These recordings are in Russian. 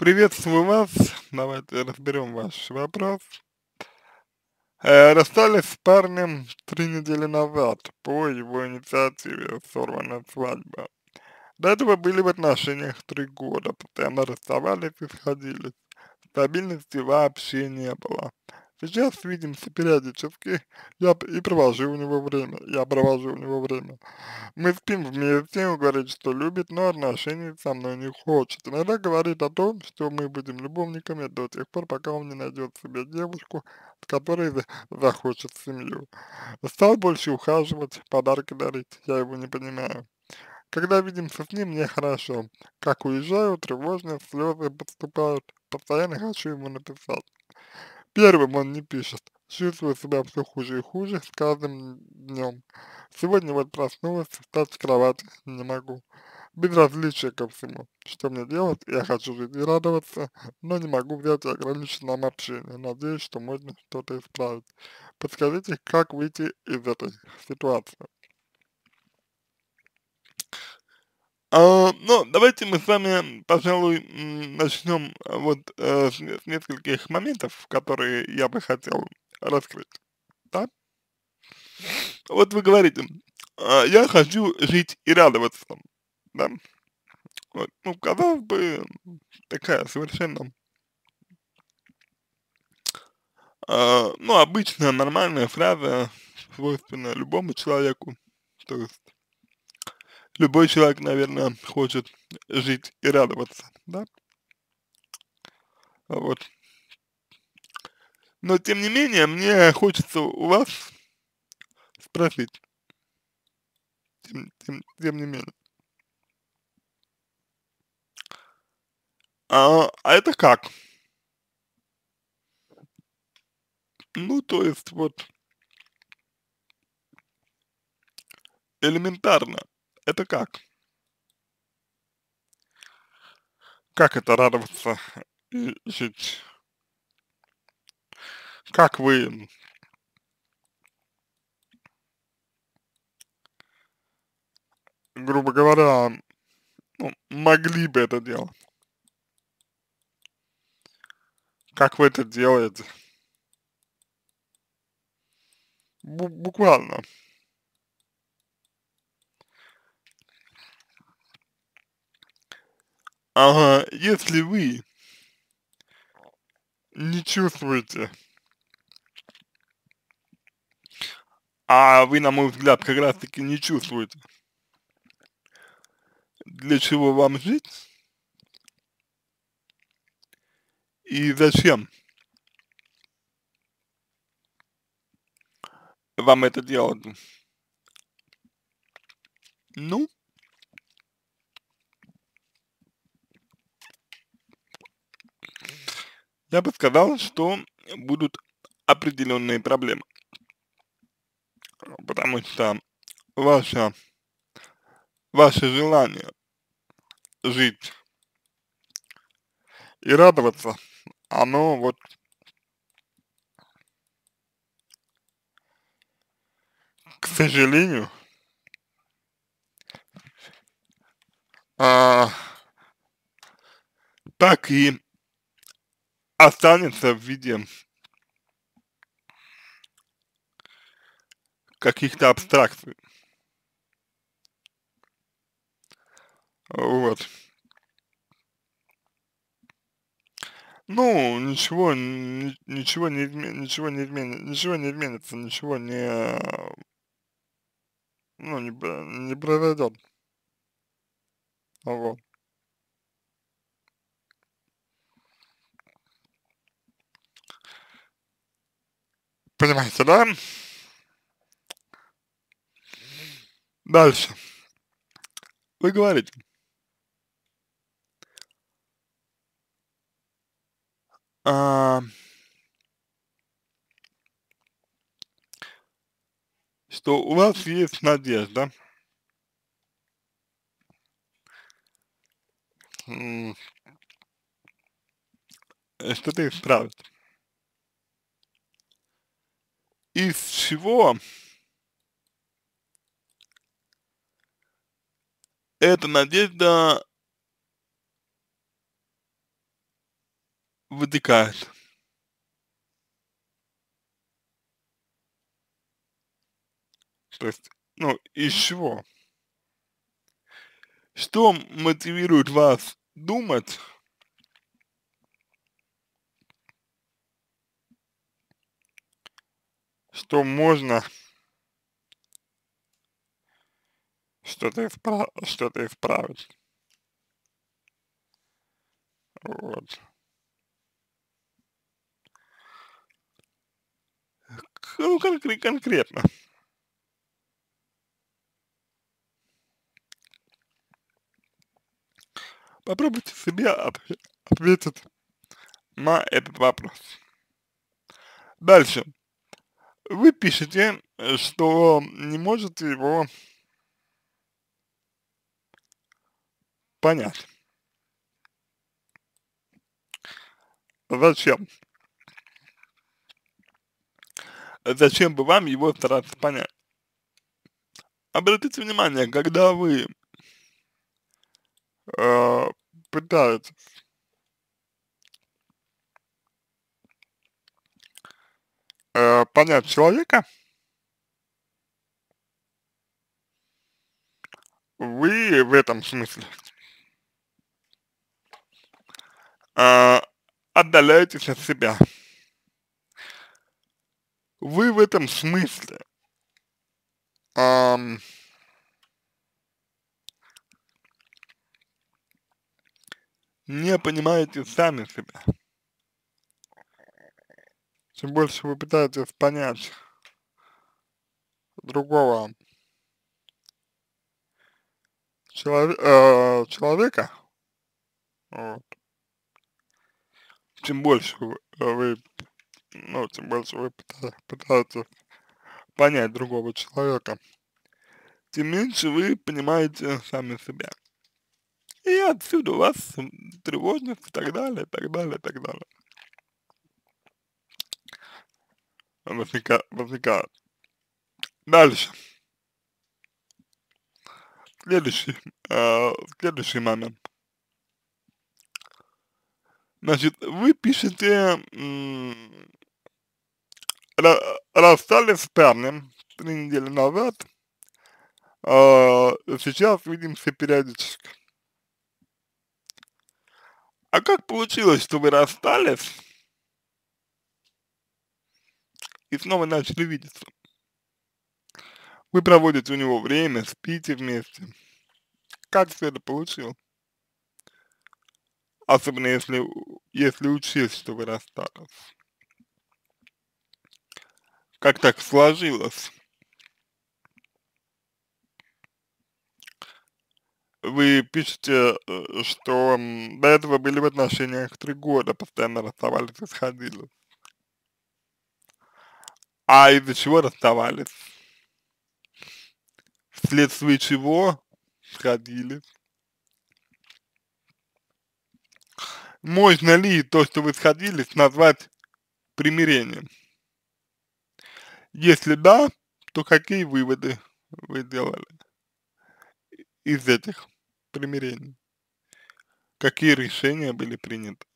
Приветствую вас. Давайте разберем ваш вопрос. Э, расстались с парнем три недели назад. По его инициативе сорвана свадьба. До этого были в отношениях три года. Постоянно расставались и сходились. Стабильности вообще не было. Сейчас видимся периодически, я и провожу у него время, я провожу у него время. Мы спим вместе, он говорит, что любит, но отношений со мной не хочет. Иногда говорит о том, что мы будем любовниками до тех пор, пока он не найдет себе девушку, с которой захочет семью. Стал больше ухаживать, подарки дарить, я его не понимаю. Когда видимся с ним, мне хорошо. Как уезжаю, тревожные слезы подступают. Постоянно хочу ему написать. Первым он не пишет. Чувствую себя все хуже и хуже с каждым днем. Сегодня вот проснулась, встать с кровати не могу. Безразличие ко всему. Что мне делать? Я хочу жить и радоваться, но не могу взять ограниченное общение. Надеюсь, что можно что-то исправить. Подскажите, как выйти из этой ситуации? А, ну, давайте мы с вами, пожалуй, начнем э, вот э, с, с нескольких моментов, которые я бы хотел раскрыть, да? Вот вы говорите, а, я хочу жить и радоваться, да? Вот, ну, казалось бы, такая совершенно, а, ну, обычная нормальная фраза, свойственная любому человеку, то есть любой человек, наверное, хочет жить и радоваться, да? Вот. Но, тем не менее, мне хочется у вас спросить, тем, тем, тем не менее, а, а это как? Ну, то есть, вот, элементарно. Это как? Как это радоваться и жить? Как вы грубо говоря, ну, могли бы это делать. Как вы это делаете? Б буквально. Ага, если вы не чувствуете, а вы, на мой взгляд, как раз таки не чувствуете, для чего вам жить и зачем вам это делать. Ну, я бы сказал, что будут определенные проблемы. Потому что ваше, ваше желание жить и радоваться, оно вот к сожалению, а, так и останется в виде каких-то абстракций. Вот. Ну, ничего, ничего не, ничего не изменится, ничего не изменится, ничего не, ну, не, не произойдет. Вот. Понимаете, да? Дальше. Вы говорите. А, что у вас есть надежда. Что ты справишься из всего эта надежда вытекает. То есть, ну, из чего? Что мотивирует вас думать, что можно что-то исправ... что-то исправить. Вот. Ну, кон конкретно. Попробуйте себе ответить на этот вопрос. Дальше. Вы пишете, э, что не можете его понять. Зачем? Зачем бы вам его стараться понять? Обратите внимание, когда вы э, пытаетесь э, понять человека, вы в этом смысле э, а, отдаляетесь от себя. Вы в этом смысле э, не понимаете сами себя тем больше вы пытаетесь понять другого человек, э, человека, вот, тем больше вы, э, ну, тем больше вы пытаетесь понять другого человека, тем меньше вы понимаете сами себя. И отсюда у вас тревожность и так далее, и так далее, и так далее. возникают. возникают. Дальше. Следующий, э, следующий момент. Значит, вы пишете расстались с парнем три недели назад, э, сейчас видимся периодически. А как получилось, что вы расстались и снова начали видеться. Вы проводите у него время, спите вместе. Как все это получилось? Особенно если, если учесть, что вы расстались. Как так сложилось? вы пишете, э, что до этого были в отношениях три года, постоянно расставались и сходились а из-за чего расставались. Вследствие чего сходили? Можно ли то, что вы сходились, назвать примирением? Если да, то какие выводы вы делали из этих примирений? Какие решения были приняты?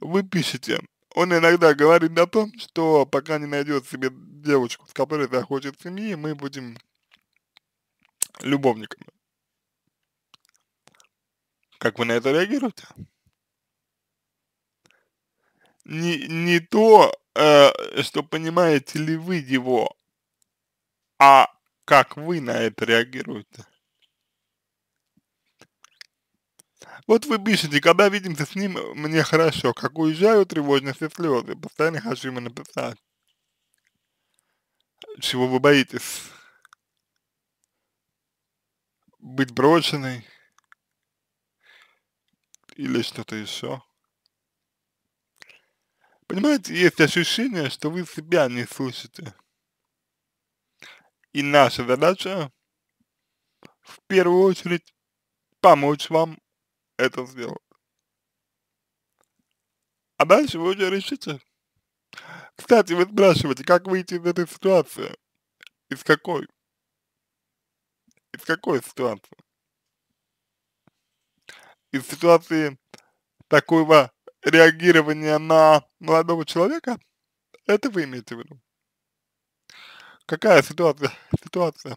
Вы пишете, он иногда говорит о том, что пока не найдет себе девочку, с которой захочет семьи, мы будем любовниками. Как вы на это реагируете? Не, не то, э, что понимаете ли вы его, а как вы на это реагируете. Вот вы пишете, когда видимся с ним, мне хорошо, как уезжаю, тревожность и слезы, постоянно хочу ему написать. Чего вы боитесь? Быть брошенной? Или что-то еще? Понимаете, есть ощущение, что вы себя не слышите. И наша задача в первую очередь помочь вам это сделать. А дальше вы уже решите. Кстати, вы спрашиваете, как выйти из этой ситуации? Из какой? Из какой ситуации? Из ситуации такого реагирования на молодого человека? Это вы имеете в виду? Какая ситуация? Ситуация?